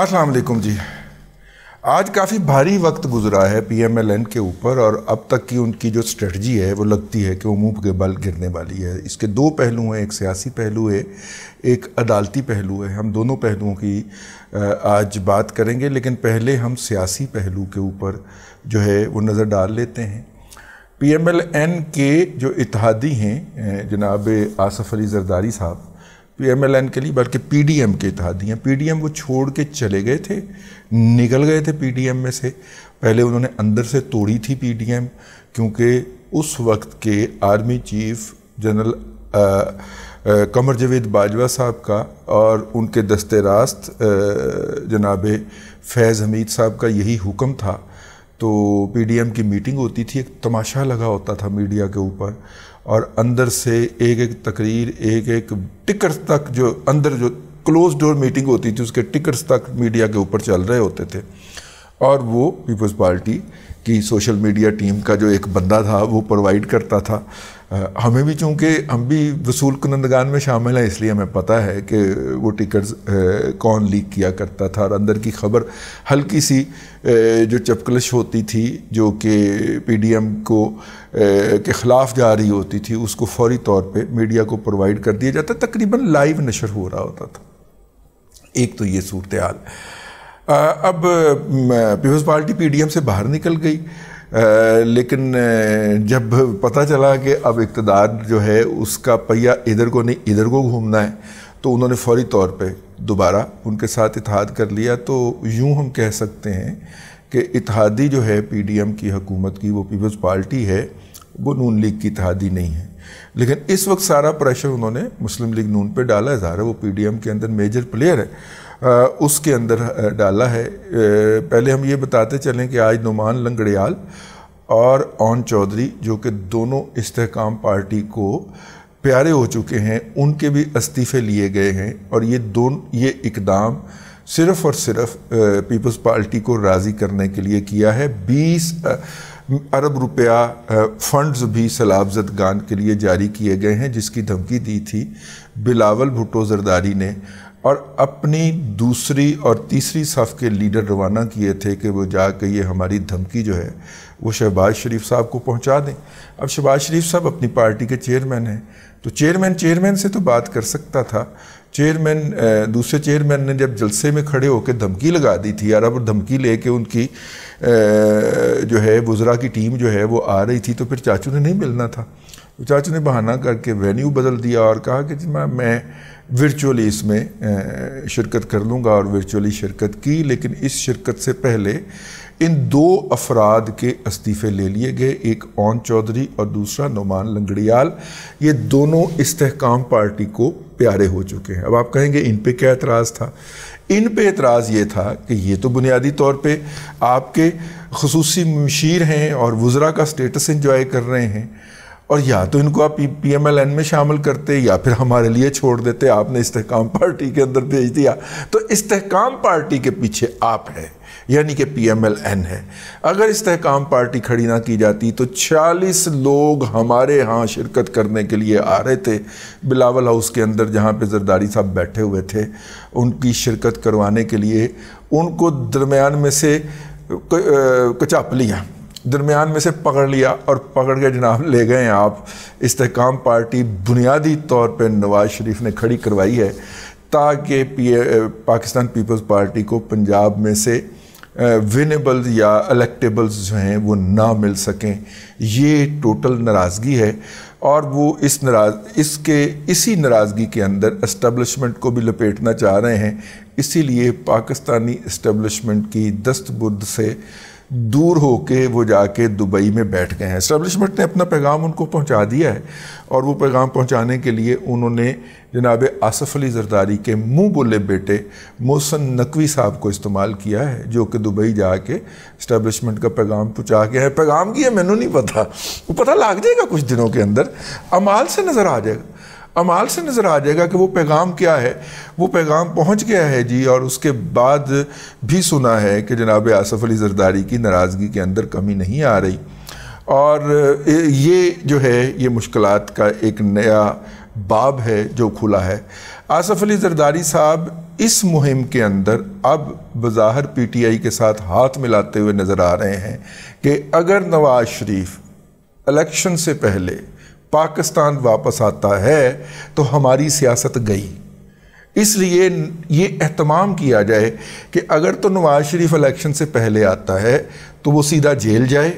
अस्सलाम जी आज काफ़ी भारी वक्त गुजरा है पीएमएलएन के ऊपर और अब तक की उनकी जो स्ट्रेटजी है वो लगती है कि वो मुंह के बल गिरने वाली है इसके दो पहलू हैं एक सियासी पहलू है एक अदालती पहलू है हम दोनों पहलुओं की आज बात करेंगे लेकिन पहले हम सियासी पहलू के ऊपर जो है वो नज़र डाल लेते हैं पीएमएलएन के जो इतिहादी हैं जनाब आसफ़ अली जरदारी साहब पीएमएलएन के लिए बल्कि पीडीएम के इतिहादी दिए पीडीएम वो छोड़ के चले गए थे निकल गए थे पीडीएम में से पहले उन्होंने अंदर से तोड़ी थी पीडीएम क्योंकि उस वक्त के army chief general Qamar Javed Bajwa साहब का और उनके दस्ते रास्त जनाब फैज़ हमीद साहब का यही हुक्म था तो पीडीएम की मीटिंग होती थी एक तमाशा लगा होता था मीडिया के ऊपर और अंदर से एक एक तकरीर एक एक टिकट तक जो अंदर जो क्लोज डोर मीटिंग होती थी उसके टिकट्स तक मीडिया के ऊपर चल रहे होते थे और वो पीपल्स पार्टी की सोशल मीडिया टीम का जो एक बंदा था वो प्रोवाइड करता था हमें भी चूँकि हम भी वसूल कुनंदगान में शामिल हैं इसलिए हमें पता है कि वो टिकट कौन लीक किया करता था और अंदर की खबर हल्की सी जो चपकलश होती थी जो कि पीडीएम को के ख़िलाफ़ जा रही होती थी उसको फौरी तौर पे मीडिया को प्रोवाइड कर दिया जाता तकरीबन लाइव नशर हो रहा होता था एक तो ये सूरत हाल अब पीपल्स पार्टी पीडीएम से बाहर निकल गई लेकिन जब पता चला कि अब इकतदार जो है उसका पहिया इधर को नहीं इधर को घूमना है तो उन्होंने फौरी तौर पे दोबारा उनके साथ इतिहाद कर लिया तो यूं हम कह सकते हैं कि इतिहादी जो है पीडीएम की हुकूमत की वो पीपल्स पार्टी है वो नून लीग की इतिहादी नहीं है लेकिन इस वक्त सारा प्रेशर उन्होंने मुस्लिम लीग नून पे डाला है ज़ाहिर वो पीडीएम के अंदर मेजर प्लेयर है उसके अंदर डाला है पहले हम ये बताते चलें कि आज नुमान लंगड़ियाल और ओन चौधरी जो कि दोनों इस्तेकाम पार्टी को प्यारे हो चुके हैं उनके भी इस्तीफ़े लिए गए हैं और ये दोनों ये इकदाम सिर्फ़ और सिर्फ पीपल्स पार्टी को राज़ी करने के लिए किया है बीस अरब रुपया फंड्स भी सलाबजदगान के लिए जारी किए गए हैं जिसकी धमकी दी थी बिलावल भुट्टो जरदारी ने और अपनी दूसरी और तीसरी सफ़ के लीडर रवाना किए थे कि वो जा कर ये हमारी धमकी जो है वो शहबाज शरीफ साहब को पहुंचा दें अब शहबाज शरीफ साहब अपनी पार्टी के चेयरमैन हैं तो चेयरमैन चेयरमैन से तो बात कर सकता था चेयरमैन दूसरे चेयरमैन ने जब जलसे में खड़े होकर धमकी लगा दी थी यार अब धमकी लेके उनकी जो है वज़रा की टीम जो है वो आ रही थी तो फिर चाचू ने नहीं मिलना था चाचू ने बहाना करके वेन्यू बदल दिया और कहा कि मैं मैं वर्चुअली इसमें शिरकत कर लूँगा और वर्चुअली शिरकत की लेकिन इस शिरकत से पहले इन दो अफराद के इस्तीफ़े ले लिए गए एक ओन चौधरी और दूसरा नुमान लंगड़ियाल ये दोनों इस्तेकाम पार्टी को प्यारे हो चुके हैं अब आप कहेंगे इन पे क्या एतराज़ था इन पर एतराज़ ये था कि ये तो बुनियादी तौर पर आपके खसूसी मशीर हैं और वज़रा का स्टेटस इंजॉय कर रहे हैं और या तो इनको आप पी एम एल एन में शामिल करते या फिर हमारे लिए छोड़ देते आपने इस्तेकाम पार्टी के अंदर भेज दिया तो इस्तेकाम पार्टी के पीछे आप हैं यानी कि पी एम एल एन है अगर इस्तेकाम पार्टी खड़ी ना की जाती तो 40 लोग हमारे यहाँ शिरकत करने के लिए आ रहे थे बिलावल हाउस के अंदर जहाँ पे जरदारी साहब बैठे हुए थे उनकी शिरकत करवाने के लिए उनको दरमियान में से कचाप दरमियान में से पकड़ लिया और पकड़ के जनाब ले गए आप इस्तेकाम पार्टी बुनियादी तौर पर नवाज शरीफ ने खड़ी करवाई है ताकि पाकिस्तान पीपल्स पार्टी को पंजाब में से विनेबल्स या अलेक्टेबल्स जो हैं वो ना मिल सकें ये टोटल नाराज़गी है और वो इस नाराज इसके इसी नाराज़गी के अंदर इस्टबलिशमेंट को भी लपेटना चाह रहे हैं इसीलिए पाकिस्तानी इस्टबलिशमेंट की दस्तबुद से दूर हो के वो जाके दुबई में बैठ गए हैं इस्टबलिशमेंट ने अपना पैगाम उनको पहुंचा दिया है और वो पैगाम पहुंचाने के लिए उन्होंने जनाब आसफ़ अली जरदारी के मुंह बोले बेटे मोहसन नकवी साहब को इस्तेमाल किया है जो कि दुबई जाके इस्टबलिशमेंट का पैगाम पहुँचा के है पैगाम की है नहीं पता वो पता लग जाएगा कुछ दिनों के अंदर अमाल से नज़र आ जाएगा अमाल से नज़र आ जाएगा कि वो पैगाम क्या है वो पैगाम पहुंच गया है जी और उसके बाद भी सुना है कि जनाब आसफ़ अली जरदारी की नाराज़गी के अंदर कमी नहीं आ रही और ये जो है ये मुश्किल का एक नया बाब है जो खुला है आसफ़ अली जरदारी साहब इस मुहिम के अंदर अब बज़ाहर आई के साथ हाथ मिलाते हुए नज़र आ रहे हैं कि अगर नवाज शरीफ इलेक्शन से पहले पाकिस्तान वापस आता है तो हमारी सियासत गई इसलिए ये अहतमाम किया जाए कि अगर तो नवाज़ शरीफ इलेक्शन से पहले आता है तो वो सीधा जेल जाए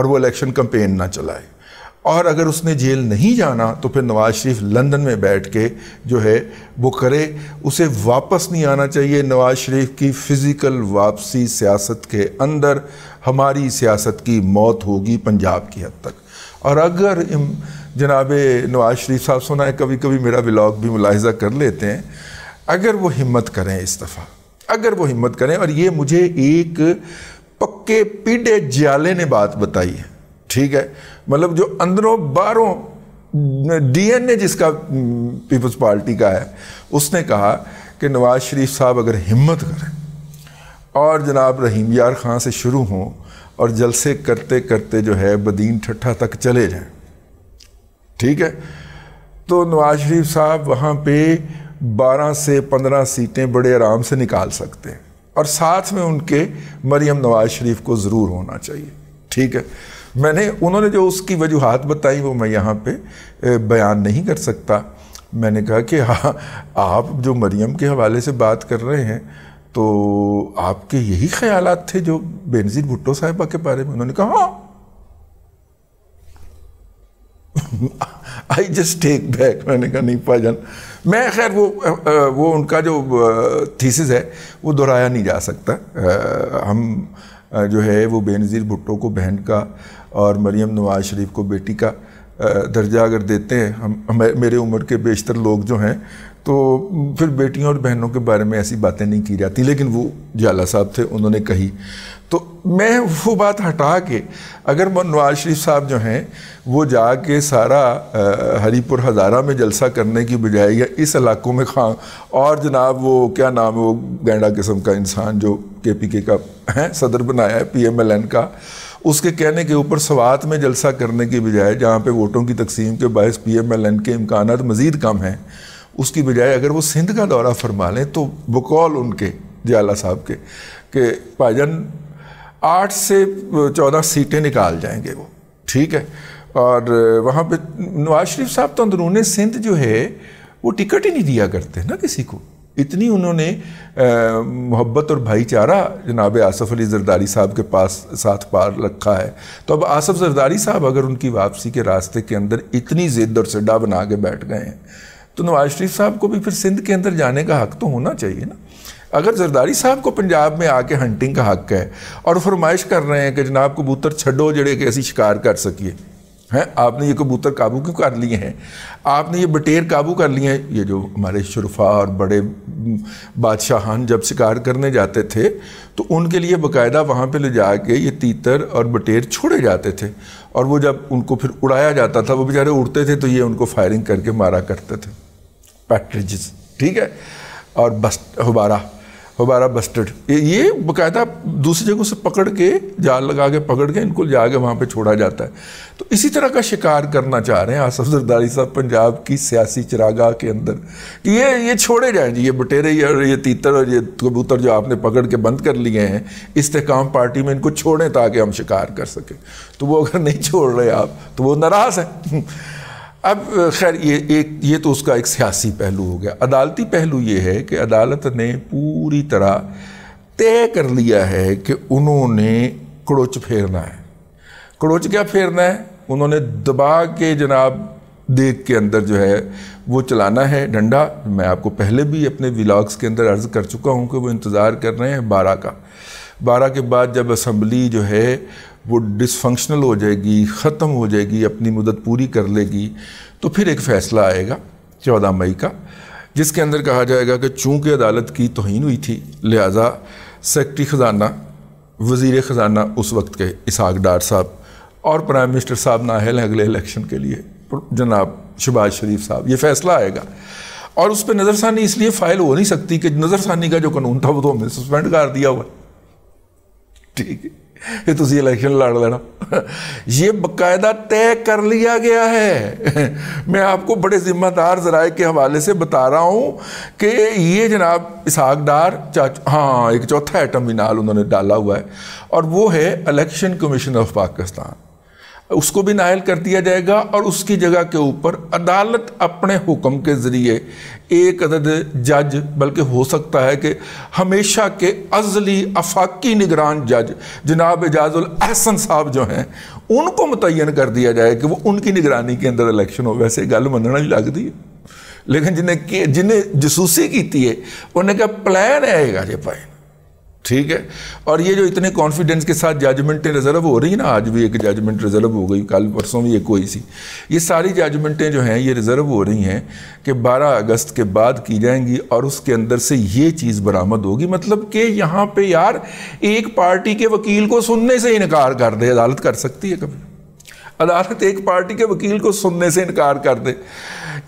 और वो इलेक्शन कंपेन ना चलाए और अगर उसने जेल नहीं जाना तो फिर नवाज शरीफ लंदन में बैठ के जो है वो करे उसे वापस नहीं आना चाहिए नवाज शरीफ की फ़िज़िकल वापसी सियासत के अंदर हमारी सियासत की मौत होगी पंजाब की हद तक और अगर जनाब नवाज शरीफ साहब सुना है कभी कभी मेरा ब्लॉग भी मुलाहजा कर लेते हैं अगर वो हिम्मत करें इस दफ़ा अगर वो हिम्मत करें और ये मुझे एक पक्के पीढ़े जियाले ने बात बताई है ठीक है मतलब जो अंदरों बाहरों डीएनए जिसका पीपल्स पार्टी का है उसने कहा कि नवाज शरीफ साहब अगर हिम्मत करें और जनाब रहीम यार खां से शुरू हों और जलसे करते करते जो है बदीन ठट्ठा तक चले जाएं ठीक है तो नवाज शरीफ साहब वहाँ पे 12 से 15 सीटें बड़े आराम से निकाल सकते हैं और साथ में उनके मरियम नवाज शरीफ को ज़रूर होना चाहिए ठीक है मैंने उन्होंने जो उसकी वजूहत बताई वो मैं यहाँ पे बयान नहीं कर सकता मैंने कहा कि हाँ आप जो मरियम के हवाले से बात कर रहे हैं तो आपके यही ख्याल थे जो बेनजीर भुट्टो साहिबा के बारे में उन्होंने कहा हाँ आई जस्ट टेक बैक मैंने कहा नहीं पाजन मैं खैर वो वो उनका जो थीसिस है वो दोहराया नहीं जा सकता हम जो है वो बेनज़ीर भुट्टो को बहन का और मरीम नवाज़ शरीफ को बेटी का दर्जा अगर देते हैं हम मेरे उम्र के बेशतर लोग जो हैं तो फिर बेटियों और बहनों के बारे में ऐसी बातें नहीं की जाती लेकिन वो जाला साहब थे उन्होंने कही तो मैं वो बात हटा के अगर नवाज शरीफ साहब जो हैं वो जाके सारा हरीपुर हज़ारा में जलसा करने की बजाय या इस इलाकों में खां और जनाब वो क्या नाम है वो गेंडा किस्म का इंसान जो के पी के का है सदर बनाया है पी एम एल एन का उसके कहने के ऊपर सवात में जलसा करने की बजाय जहाँ पे वोटों की तकसीम के बायस पी एम एल एन के इम्कान मज़ीद कम हैं उसकी बजाय अगर वो सिंध का दौरा फरमा लें तो बकौल उनके जयाला साहब के कि भाईजान आठ से चौदह सीटें निकाल जाएंगे वो ठीक है और वहाँ पे नवाज शरीफ साहब तो अंदरून सिंध जो है वो टिकट ही नहीं दिया करते ना किसी को इतनी उन्होंने मोहब्बत और भाईचारा जनाब आसफ़ अली जरदारी साहब के पास साथ पार रखा है तो अब आसफ़ जरदारी साहब अगर उनकी वापसी के रास्ते के अंदर इतनी ज़िद्द और सड्डा बना के बैठ गए हैं तो नवाज शरीफ साहब को भी फिर सिंध के अंदर जाने का हक तो होना चाहिए ना अगर जरदारी साहब को पंजाब में आके हंटिंग का हक है और फरमाइश कर रहे हैं कि जनाब कबूतर छड़ो जड़े कि असी शिकार कर सकिए हैं आपने ये कबूतर काबू क्यों कर लिए हैं आपने ये बटेर काबू कर लिए हैं ये जो हमारे शरफा और बड़े बादशाहान जब शिकार करने जाते थे तो उनके लिए बकायदा वहाँ पे ले जा के ये तीतर और बटेर छोड़े जाते थे और वो जब उनको फिर उड़ाया जाता था वो बेचारे उड़ते थे तो ये उनको फायरिंग करके मारा करते थे पैट्रिज ठीक है और बस हबारा हमारा बस्टर्ड ये बाकायदा दूसरी जगहों से पकड़ के जाल लगा के पकड़ के इनको जाके वहाँ पर छोड़ा जाता है तो इसी तरह का शिकार करना चाह रहे हैं आसफ जरदारी साहब पंजाब की सियासी चिरागा के अंदर कि ये ये छोड़े जाएँ ये बटेरे और ये तीतर और ये कबूतर जो आपने पकड़ के बंद कर लिए हैं इस्तेकाम पार्टी में इनको छोड़ें ताकि हम शिकार कर सकें तो वो अगर नहीं छोड़ रहे आप तो वो नाराज़ हैं अब खैर ये एक ये तो उसका एक सियासी पहलू हो गया अदालती पहलू ये है कि अदालत ने पूरी तरह तय कर लिया है कि उन्होंने कड़ोच फेरना है कड़ोच क्या फेरना है उन्होंने दबा के जनाब देख के अंदर जो है वो चलाना है डंडा मैं आपको पहले भी अपने व्लाग्स के अंदर अर्ज़ कर चुका हूँ कि वो इंतज़ार कर रहे हैं बारह का बारह के बाद जब असम्बली जो है वो डिसफंक्शनल हो जाएगी ख़त्म हो जाएगी अपनी मदद पूरी कर लेगी तो फिर एक फ़ैसला आएगा चौदह मई का जिसके अंदर कहा जाएगा कि चूँकि अदालत की तोहन हुई थी लिहाजा सेक्रटरी ख़जाना वज़ी ख़जाना उस वक्त के इसहाक डार साहब और प्राइम मिनिस्टर साहब नाहल हैं अगले इलेक्शन के लिए जनाब शबाज शरीफ साहब ये फ़ैसला आएगा और उस पर नज़रसानी इसलिए फ़ाइल हो नहीं सकती कि नज़रसानी का जो कानून था वो तो हमने सस्पेंड कर दिया हुआ ठीक है ये तुम इलेक्शन लड़ लेना ये बकायदा तय कर लिया गया है मैं आपको बड़े ज़िम्मेदार ज़राए के हवाले से बता रहा हूँ कि ये जनाब इसहाकदार चाच हाँ एक चौथा आइटम भी नाल उन्होंने डाला हुआ है और वो है इलेक्शन कमीशन ऑफ पाकिस्तान उसको भी नायल कर दिया जाएगा और उसकी जगह के ऊपर अदालत अपने हुक्म के ज़रिए एक अदद जज बल्कि हो सकता है कि हमेशा के अजली अफाकी निगरान जज जनाब एजाजुल अहसन साहब जो हैं उनको मुतन कर दिया जाए कि वो उनकी निगरानी के अंदर इलेक्शन हो वैसे गल मनना ही लगती है लेकिन जिन्हें जिन्हें जसूसी की है उन्हें क्या प्लान आएगा जे भाई ठीक है और ये जो इतने कॉन्फिडेंस के साथ जजमेंटें रिजर्व हो रही ना आज भी एक जजमेंट रिजर्व हो गई कल परसों भी एक कोई सी ये सारी जजमेंटें जो हैं ये रिजर्व हो रही हैं कि 12 अगस्त के बाद की जाएंगी और उसके अंदर से ये चीज़ बरामद होगी मतलब कि यहाँ पे यार एक पार्टी के वकील को सुनने से इनकार कर दे अदालत कर सकती है कभी अदालत एक पार्टी के वकील को सुनने से इनकार कर दे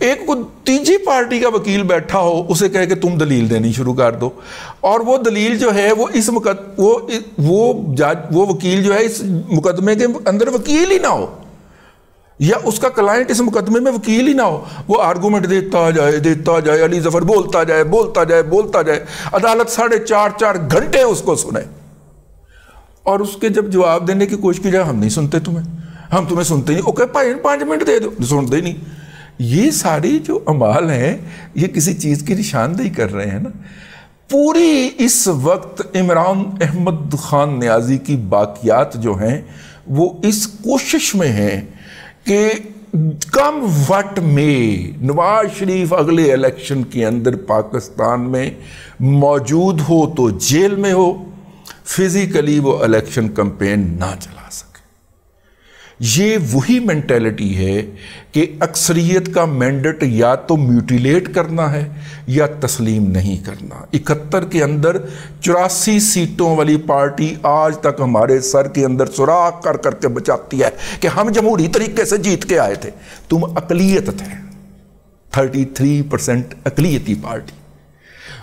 एक वो तीजी पार्टी का वकील बैठा हो उसे कह के तुम दलील देनी शुरू कर दो और वो दलील जो है वो इस मुकद वो वो जज वो वकील जो है इस मुकदमे के अंदर वकील ही ना हो या उसका क्लाइंट इस मुकदमे में वकील ही ना हो वो आर्गूमेंट देता जाए देता जाए अली जफर बोलता जाए बोलता जाए बोलता जाए अदालत साढ़े चार चार घंटे उसको सुने और उसके जब जवाब देने की कोशिश की जाए हम नहीं सुनते तुम्हें हम तुम्हें सुनते नहीं ओके भाई पाँच मिनट दे दो सुनते नहीं ये सारे जो अमाल हैं ये किसी चीज़ की निशानदेही कर रहे हैं ना पूरी इस वक्त इमरान अहमद ख़ान न्याजी की बाकियात जो हैं वो इस कोशिश में हैं कि कम वट में नवाज शरीफ अगले इलेक्शन के अंदर पाकिस्तान में मौजूद हो तो जेल में हो फिज़िकली वो इलेक्शन कंपेन ना चला ये वही मैंटेलिटी है कि अक्सरियत का मैंडेट या तो म्यूटिलेट करना है या तस्लीम नहीं करना इकहत्तर के अंदर चौरासी सीटों वाली पार्टी आज तक हमारे सर के अंदर सुराख कर करके बचाती है कि हम जमहूरी तरीके से जीत के आए थे तुम अकलीत थे थर्टी थ्री परसेंट अकलीती पार्टी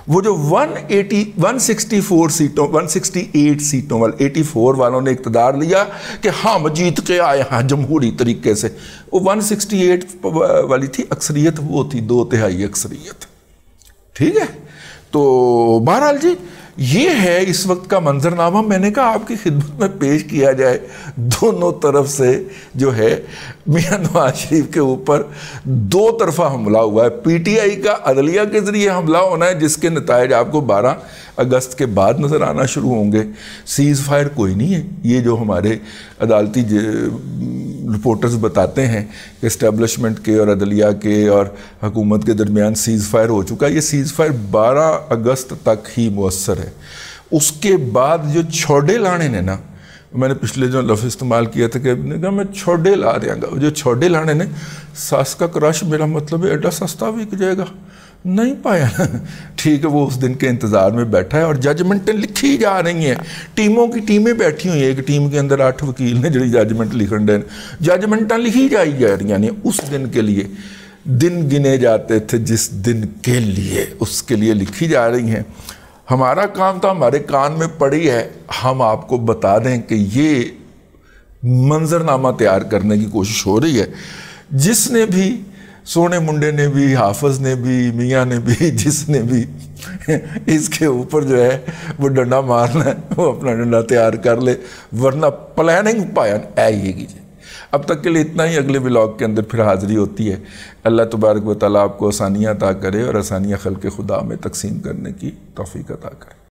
वो जो 180 164 सीटों 168 सीटों वाले 84 वालों ने इकतदार लिया कि हम हाँ, जीत के आए हैं हाँ, जमहूरी तरीके से वो 168 वाली थी अक्सरियत वो थी दो तिहाई अक्सरियत ठीक है तो बहरहाल जी ये है इस वक्त का मंजरनामा मैंने कहा आपकी खिदमत में पेश किया जाए दोनों तरफ से जो है मियाँ नवाज शरीफ के ऊपर दो तरफा हमला हुआ है पीटीआई का अदलिया के ज़रिए हमला होना है जिसके नतज आपको बारह अगस्त के बाद नज़र आना शुरू होंगे सीज़ फायर कोई नहीं है ये जो हमारे अदालती रिपोर्टर्स बताते हैं कि इस्टेबलिशमेंट के और अदलिया के और हुकूमत के दरमियान सीज़ फायर हो चुका है ये सीज़ फायर बारह अगस्त तक ही मवसर है उसके बाद जो छोड़े लाने ने ना मैंने पिछले जो लफ्ज़ इस्तेमाल किया था कि कहा मैं छोड़े ला देंगे जो छोड़े लाने ने सास का क्रश मेरा मतलब है एडा सस्ता बिक जाएगा नहीं पाया ठीक है वो उस दिन के इंतज़ार में बैठा है और जजमेंटें लिखी जा रही हैं टीमों की टीमें बैठी हुई हैं एक टीम के अंदर आठ वकील ने जी जजमेंट लिखन डे जजमेंटा लिखी जाई जा रही हैं उस दिन के लिए दिन गिने जाते थे जिस दिन के लिए उसके लिए लिखी जा रही हैं हमारा काम तो हमारे कान में पड़ी है हम आपको बता दें कि ये मंजरनामा तैयार करने की कोशिश हो रही है जिसने भी सोने मुंडे ने भी हाफज ने भी मियाँ ने भी जिसने भी इसके ऊपर जो है वो डंडा मारना है वो अपना डंडा तैयार कर ले वरना प्लानिंग पायन आएगी अब तक के लिए इतना ही अगले ब्लॉग के अंदर फिर हाज़िरी होती है अल्लाह तबारक व आपको आसानियाँ अता करे और आसानियाँ खल के खुदा में तकसीम करने की तोफ़ी अदा करे